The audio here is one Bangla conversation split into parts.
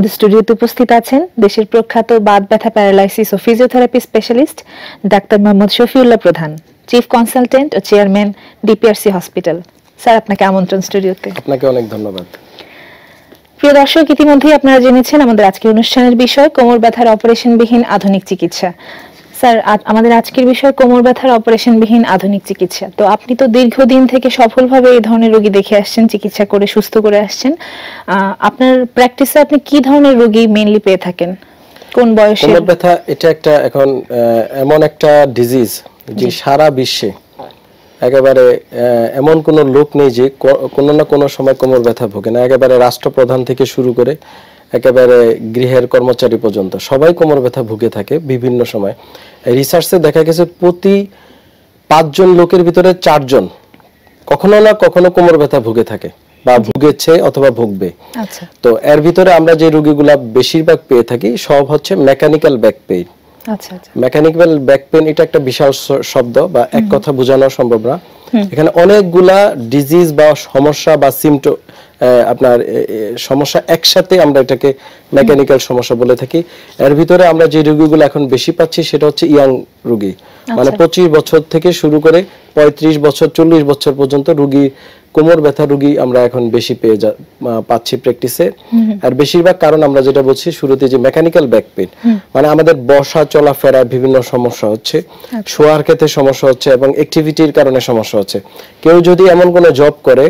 আমাদের স্টুডিওতে উপস্থিত আছেন দেশের প্রখ্যাত বাদ ব্যথা প্যারালাইসিস ও physiotherapy specialist doctor Mohammad Shafiullah Pradhan chief consultant ও চেয়ারম্যান ডিপিআরসি হসপিটাল স্যার আপনাকে আমন্ত্রণ স্টুডিওতে আপনাকে অনেক ধন্যবাদ প্রিয় দর্শক ইতিমধ্যেই আপনারা জেনেছেন আমাদের আজকের অনুষ্ঠানের বিষয় কোমর ব্যথার অপারেশনবিহীন আধুনিক চিকিৎসা স্যার আমাদের আজকের বিষয় কোমর ব্যথার অপারেশন বিহীন আধুনিক চিকিৎসা তো আপনি তো দীর্ঘদিন থেকে সফলভাবে এই ধরনের রোগী দেখে আসছেন চিকিৎসা করে সুস্থ করে আসছেন আপনার প্র্যাকটিসে আপনি কি ধরনের রোগী মেনলি পেয়ে থাকেন কোন বয়সে কোমর ব্যথা এটা একটা এখন এমন একটা ডিজিজ যে সারা বিশ্বে একেবারে এমন কোন লোক নেই যে কোনো না কোনো সময় কোমর ব্যথা ভোগে না একেবারে রাষ্ট্রপ্রধান থেকে শুরু করে একেবারে গৃহের কর্মচারী পর্যন্ত সবাই কোমর ব্যথা ভুগে থাকে বিভিন্ন সময় রিসার্চে দেখা গেছে প্রতি পাঁচজন লোকের ভিতরে চারজন কখনো না কখনো কোমর ব্যথা ভুগে থাকে বা ভুগেছে অথবা ভুগবে আচ্ছা। তো এর ভিতরে আমরা যে রোগীগুলা বেশিরভাগ পেয়ে থাকি সব হচ্ছে mechanical back pain mechanical back pain এটা একটা বিশাল শব্দ বা এক কথা বোঝানো সম্ভব না এখানে অনেকগুলা ডিজিজ বা সমস্যা বা সিমটো আপনার সমস্যা একসাথে আমরা এটাকে মেকানিক্যাল সমস্যা বলে থাকি এর ভিতরে আমরা যে রোগীগুলো এখন বেশি পাচ্ছি সেটা হচ্ছে ইয়াং রোগী আচ্ছা। মানে পঁচিশ বছর থেকে শুরু করে পঁয়ত্রিশ বছর চল্লিশ বছর পর্যন্ত রুগী কোমর ব্যথা রুগী আমরা এখন বেশি পেয়ে যা পাচ্ছি প্র্যাকটিসে আর বেশিরভাগ কারণ আমরা যেটা বলছি শুরুতে যে মেকানিক্যাল ব্যাক পেন মানে আমাদের বসা ফেরা বিভিন্ন সমস্যা হচ্ছে আচ্ছা। শোয়ার ক্ষেত্রে সমস্যা হচ্ছে এবং অ্যাক্টিভিটির কারণে সমস্যা হচ্ছে কেউ যদি এমন কোনো জব করে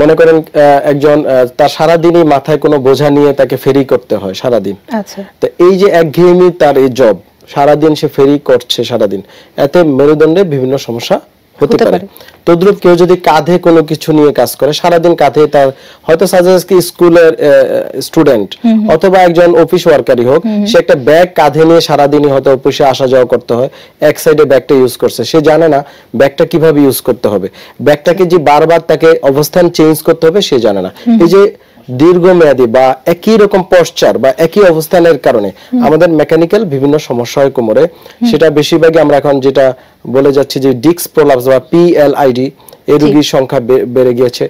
মনে করেন একজন তার সারা দিনই মাথায় কোনো বোঝা নিয়ে তাকে ফেরি করতে হয় সারা দিন আচ্ছা তো এই যে একঘেয়েমি তার এই জব সারা দিন সে ফেরি করছে সারা দিন এতে মেরুদণ্ডে বিভিন্ন সমস্যা হতে পারে তদ্রুপ কেউ যদি কাঁধে কোনো কিছু নিয়ে কাজ করে সারাদিন কাঁধে তার হয়তো সাজেস কি স্কুলের স্টুডেন্ট অথবা একজন অফিস ওয়ার্কারই হোক সে একটা ব্যাগ কাঁধে নিয়ে সারাদিনই হয়তো অফিসে আসা যাওয়া করতে হয় এক সাইডে ব্যাগটা ইউজ করছে সে জানে না ব্যাগটা কিভাবে ইউজ করতে হবে ব্যাগটাকে যে বারবার তাকে অবস্থান চেঞ্জ করতে হবে সে জানে না এই যে দীর্ঘমেয়াদী বা একই রকম পশ্চার বা একই অবস্থানের কারণে আমাদের মেকানিক্যাল বিভিন্ন সমস্যা হয় কোমরে সেটা বেশিরভাগই আমরা এখন যেটা বলে যাচ্ছি যে ডিক্স প্রলাপস বা পিএলআইডি এই রোগীর সংখ্যা বেড়ে গিয়েছে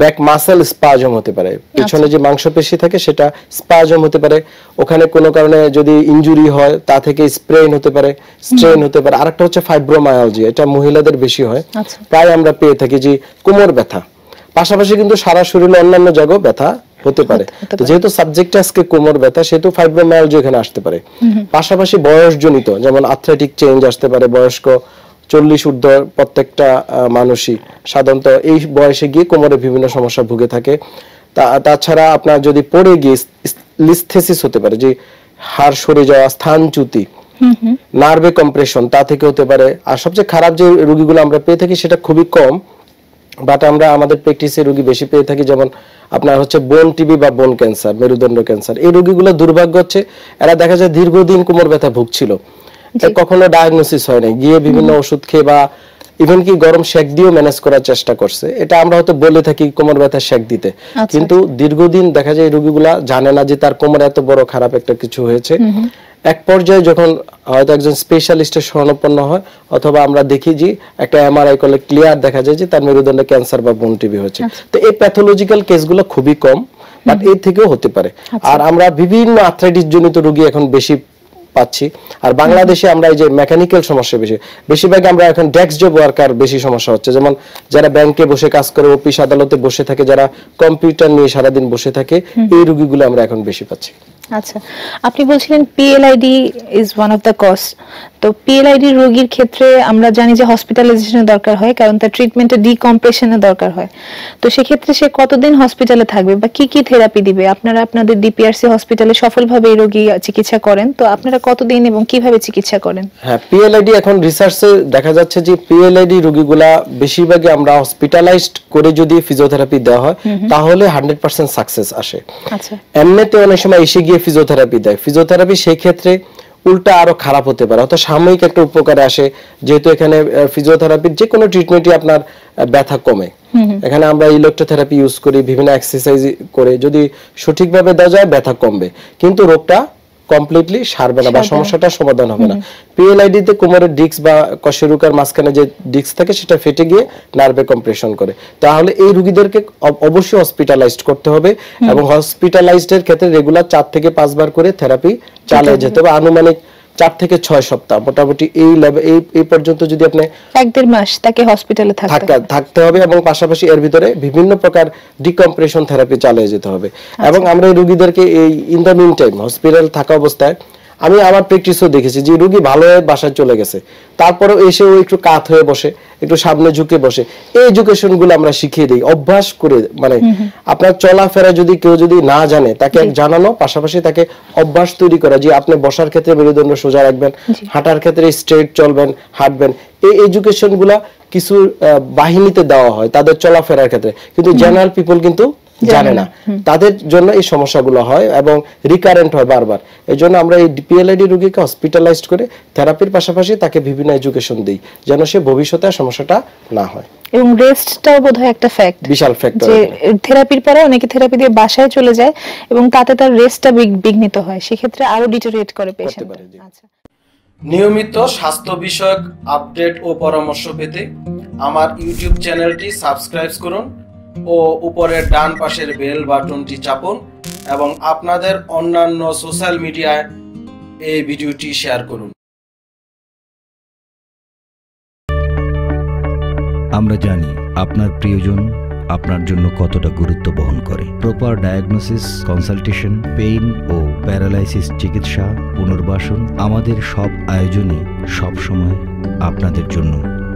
ব্যাক মাসেল স্পাজম হতে পারে আচ্ছা। পিছনে যে মাংসপেশি থাকে সেটা স্পাজম হতে পারে ওখানে কোনো কারণে যদি ইনজুরি হয় তা থেকে স্প্রেন হতে পারে স্ট্রেন হতে পারে আরেকটা হচ্ছে ফাইব্রোমায়ালজি এটা মহিলাদের বেশি হয় আচ্ছা। প্রায় আমরা পেয়ে থাকি যে কোমর ব্যথা পাশাপাশি কিন্তু সারা শরীরে অন্যান্য জায়গা ব্যথা হতে পারে তো যেহেতু সাবজেক্ট আজকে কোমর ব্যথা সেহেতু ফাইব্রোমায়ালজি এখানে আসতে পারে পাশাপাশি বয়স জনিত যেমন আথলেটিক চেঞ্জ আসতে পারে বয়স্ক চল্লিশ ঊর্ধ্ব প্রত্যেকটা মানুষই সাধারণত এই বয়সে গিয়ে কোমরে বিভিন্ন সমস্যা ভুগে থাকে তাছাড়া আপনার যদি পড়ে গিয়ে লিস্থেসিস হতে পারে যে হাড় সরে যাওয়া স্থানচ্যুতি নার্ভে কম্প্রেশন তা থেকে হতে পারে আর সবচেয়ে খারাপ যে রোগীগুলো আমরা পেয়ে থাকি সেটা খুবই কম বাট আমরা আমাদের প্র্যাকটিসে রোগী বেশি পেয়ে থাকি যেমন আপনার হচ্ছে বোন টিবি বা বোন ক্যান্সার মেরুদণ্ড ক্যান্সার এই রোগীগুলো দুর্ভাগ্য হচ্ছে এরা দেখা যায় দীর্ঘদিন কোমর ব্যথা ভুগছিল কখনো ডায়াগনোসিস হয় নাই গিয়ে বিভিন্ন ওষুধ খেয়ে বা ইভেন কি গরম শেক দিয়েও ম্যানেজ করার চেষ্টা করছে এটা আমরা হয়তো বলে থাকি কোমর ব্যথা শেক দিতে আচ্ছা। কিন্তু দীর্ঘদিন দেখা যায় রোগীগুলা জানে না যে তার কোমরে এত বড় খারাপ একটা কিছু হয়েছে এক পর্যায়ে যখন হয়তো একজন স্পেশালিস্টের স্বর্ণপন্ন হয় অথবা আমরা দেখি যে একটা এমআরআই করলে ক্লিয়ার দেখা যায় যে তার মেরুদণ্ডে ক্যান্সার বা বোন টিভি হয়েছে আচ্ছা। তো এই প্যাথোলজিক্যাল কেসগুলো খুবই কম বাট এর থেকেও হতে পারে আচ্ছা। আর আমরা বিভিন্ন আর্থ্রাইটিস জনিত রোগী এখন বেশি পাচ্ছি আর বাংলাদেশে আমরা এই যে মেকানিক্যাল সমস্যা বেশি বেশিরভাগ আমরা এখন ডেস্ক জব ওয়ার্কার বেশি সমস্যা হচ্ছে যেমন যারা ব্যাংকে বসে কাজ করে অফিস আদালতে বসে থাকে যারা কম্পিউটার নিয়ে সারাদিন বসে থাকে এই রোগীগুলো আমরা এখন বেশি পাচ্ছি আচ্ছা আপনি বলছিলেন PLID is one of the cost তো পিএলআইডি রোগীর ক্ষেত্রে আমরা জানি যে হসপিটালাইজেশনের দরকার হয় কারণ তার ট্রিটমেন্টে ডিকম্প্রেশনের দরকার হয় তো সেক্ষেত্রে সে কতদিন হসপিটালে থাকবে বা কি কি থেরাপি দিবে আপনারা আপনাদের ডিপিআরসি হসপিটালে সফলভাবে এই রোগী চিকিৎসা করেন তো আপনারা কতদিন এবং কিভাবে চিকিৎসা করেন হ্যাঁ পিএলআইডি এখন রিসার্চে দেখা যাচ্ছে যে পিএলআইডি রোগীগুলা বেশিরভাগই আমরা হসপিটালাইজড করে যদি ফিজিওথেরাপি দেওয়া হয় তাহলে 100% সাকসেস আসে আচ্ছা এমনিতে অনেক সময় এসে গিয়ে ফিজিওথেরাপি দেয় ফিজিওথেরাপি সেই ক্ষেত্রে উল্টা আরো খারাপ হতে পারে অর্থাৎ সাময়িক একটা উপকারে আসে যেহেতু এখানে ফিজিওথেরাপির যে কোনো ট্রিটমেন্টই আপনার ব্যথা কমে এখানে আমরা ইলেকট্রোথেরাপি ইউজ করি বিভিন্ন এক্সারসাইজ করে যদি সঠিকভাবে দেওয়া যায় ব্যথা কমবে কিন্তু রোগটা কমপ্লিটলি সারবে না বা সমস্যাটা সমাধান হবে না পিএলআইডি তে কোমরের ডিস্ক বা কশেরুকার মাঝখানে যে ডিস্ক থাকে সেটা ফেটে গিয়ে নার্ভে কম্প্রেশন করে তাহলে এই রোগীদেরকে অবশ্যই হসপিটালাইজড করতে হবে এবং হসপিটালাইজড এর ক্ষেত্রে রেগুলার চার থেকে পাঁচবার করে থেরাপি চালিয়ে যেতে হবে আনুমানিক চার থেকে ছয় সপ্তাহ মোটামুটি এই এই এই পর্যন্ত যদি আপনি এক দেড় মাস তাকে হসপিটালে থাকতে হবে এবং পাশাপাশি এর ভিতরে বিভিন্ন প্রকার ডিকম্প্রেশন থেরাপি চালিয়ে যেতে হবে আচ্ছা। এবং আমরা রোগীদেরকে এই in the meantime hospital থাকা অবস্থায় আমি আমার প্র্যাকটিসও দেখেছি যে রুগী ভালো হয়ে বাসায় চলে গেছে তারপরে এসে ও একটু কাত হয়ে বসে একটু সামনে ঝুঁকে বসে এই এডুকেশনগুলো আমরা শিখিয়ে দিই অভ্যাস করে মানে আপনার চলাফেরা যদি কেউ যদি না জানে তাকে জানানো পাশাপাশি তাকে অভ্যাস তৈরি করা যে আপনি বসার ক্ষেত্রে মেরুদণ্ড সোজা রাখবেন হাঁটার ক্ষেত্রে স্ট্রেট চলবেন হাঁটবেন এই এডুকেশনগুলা কিছু বাহিনীতে দেওয়া হয় তাদের চলাফেরার ক্ষেত্রে কিন্তু জেনারেল পিপল কিন্তু জানে না তাদের জন্য এই সমস্যাগুলো হয় এবং রিকারেন্ট হয় বারবার এই জন্য আমরা এই পিএলআইডি রোগীকে হসপিটালাইজড করে থেরাপির পাশাপাশি তাকে বিভিন্ন এডুকেশন দিই যেন সে ভবিষ্যতে সমস্যাটা না হয় এবং রেস্টটাও বোধ হয় একটা ফ্যাক্ট বিশাল ফ্যাক্ট যে থেরাপির পরে অনেকে থেরাপি দিয়ে বাসায় চলে যায় এবং তাতে তার রেস্টটা বিঘ্নিত হয় সেক্ষেত্রে আরো ডিটোরিয়েট করে পেশেন্ট আচ্ছা নিয়মিত স্বাস্থ্য বিষয়ক আপডেট ও পরামর্শ পেতে আমার ইউটিউব চ্যানেলটি সাবস্ক্রাইব করুন ও উপরের ডান পাশের বেল বাটনটি চাপুন এবং আপনাদের অন্যান্য সোশ্যাল মিডিয়ায় এই ভিডিওটি শেয়ার করুন আমরা জানি আপনার প্রিয়জন আপনার জন্য কতটা গুরুত্ব বহন করে প্রপার ডায়াগনোসিস কনসালটেশন পেইন ও প্যারালাইসিস চিকিৎসা পুনর্বাসন আমাদের সব আয়োজনই সবসময় আপনাদের জন্য